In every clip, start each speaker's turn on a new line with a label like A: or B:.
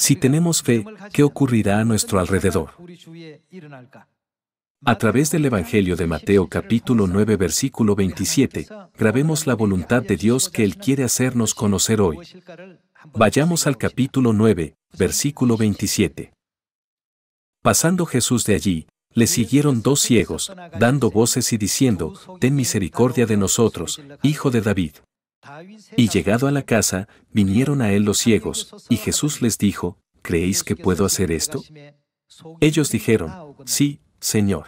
A: Si tenemos fe, ¿qué ocurrirá a nuestro alrededor? A través del Evangelio de Mateo capítulo 9 versículo 27, grabemos la voluntad de Dios que Él quiere hacernos conocer hoy. Vayamos al capítulo 9, versículo 27. Pasando Jesús de allí, le siguieron dos ciegos, dando voces y diciendo, Ten misericordia de nosotros, Hijo de David. Y llegado a la casa, vinieron a él los ciegos, y Jesús les dijo, ¿creéis que puedo hacer esto? Ellos dijeron, sí, Señor.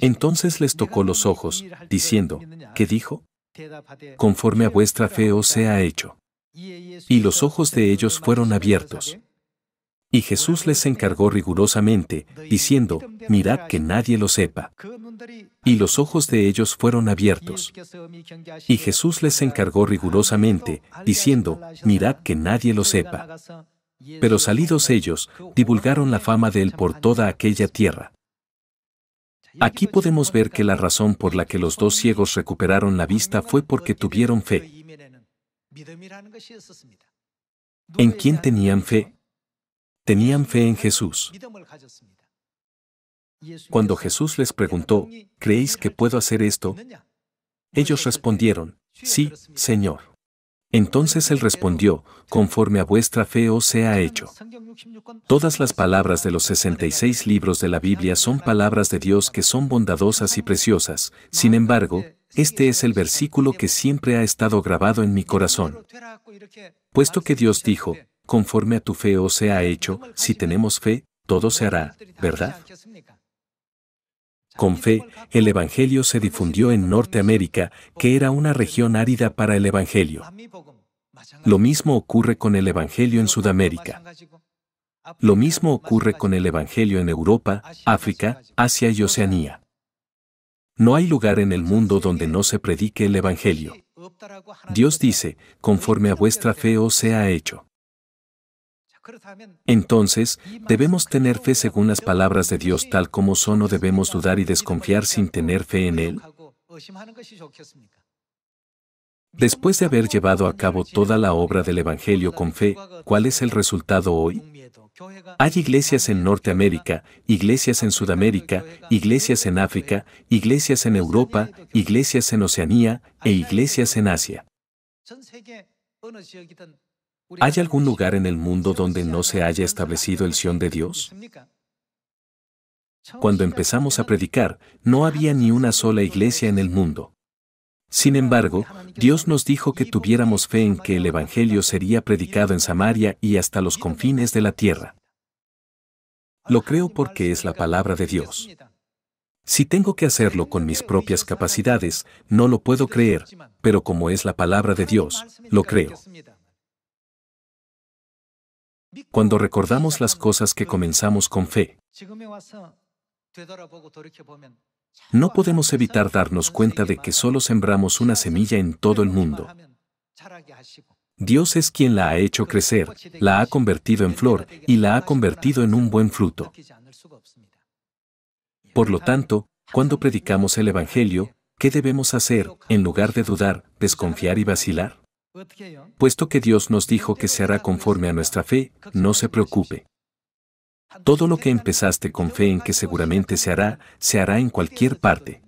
A: Entonces les tocó los ojos, diciendo, ¿qué dijo? Conforme a vuestra fe os sea hecho. Y los ojos de ellos fueron abiertos. Y Jesús les encargó rigurosamente, diciendo, mirad que nadie lo sepa. Y los ojos de ellos fueron abiertos. Y Jesús les encargó rigurosamente, diciendo, mirad que nadie lo sepa. Pero salidos ellos, divulgaron la fama de él por toda aquella tierra. Aquí podemos ver que la razón por la que los dos ciegos recuperaron la vista fue porque tuvieron fe. ¿En quién tenían fe? tenían fe en Jesús. Cuando Jesús les preguntó, ¿creéis que puedo hacer esto? Ellos respondieron, sí, Señor. Entonces él respondió, conforme a vuestra fe os sea hecho. Todas las palabras de los 66 libros de la Biblia son palabras de Dios que son bondadosas y preciosas, sin embargo, este es el versículo que siempre ha estado grabado en mi corazón. Puesto que Dios dijo, conforme a tu fe o sea hecho, si tenemos fe, todo se hará, ¿verdad? Con fe, el Evangelio se difundió en Norteamérica, que era una región árida para el Evangelio. Lo mismo ocurre con el Evangelio en Sudamérica. Lo mismo ocurre con el Evangelio en Europa, África, Asia y Oceanía. No hay lugar en el mundo donde no se predique el Evangelio. Dios dice, conforme a vuestra fe os sea hecho. Entonces, debemos tener fe según las palabras de Dios tal como son o debemos dudar y desconfiar sin tener fe en Él. Después de haber llevado a cabo toda la obra del Evangelio con fe, ¿cuál es el resultado hoy? Hay iglesias en Norteamérica, iglesias en Sudamérica, iglesias en África, iglesias en Europa, iglesias en Oceanía e iglesias en Asia. ¿Hay algún lugar en el mundo donde no se haya establecido el Sion de Dios? Cuando empezamos a predicar, no había ni una sola iglesia en el mundo. Sin embargo, Dios nos dijo que tuviéramos fe en que el Evangelio sería predicado en Samaria y hasta los confines de la tierra. Lo creo porque es la palabra de Dios. Si tengo que hacerlo con mis propias capacidades, no lo puedo creer, pero como es la palabra de Dios, lo creo. Cuando recordamos las cosas que comenzamos con fe, no podemos evitar darnos cuenta de que solo sembramos una semilla en todo el mundo. Dios es quien la ha hecho crecer, la ha convertido en flor y la ha convertido en un buen fruto. Por lo tanto, cuando predicamos el Evangelio, ¿qué debemos hacer en lugar de dudar, desconfiar y vacilar? Puesto que Dios nos dijo que se hará conforme a nuestra fe, no se preocupe. Todo lo que empezaste con fe en que seguramente se hará, se hará en cualquier parte.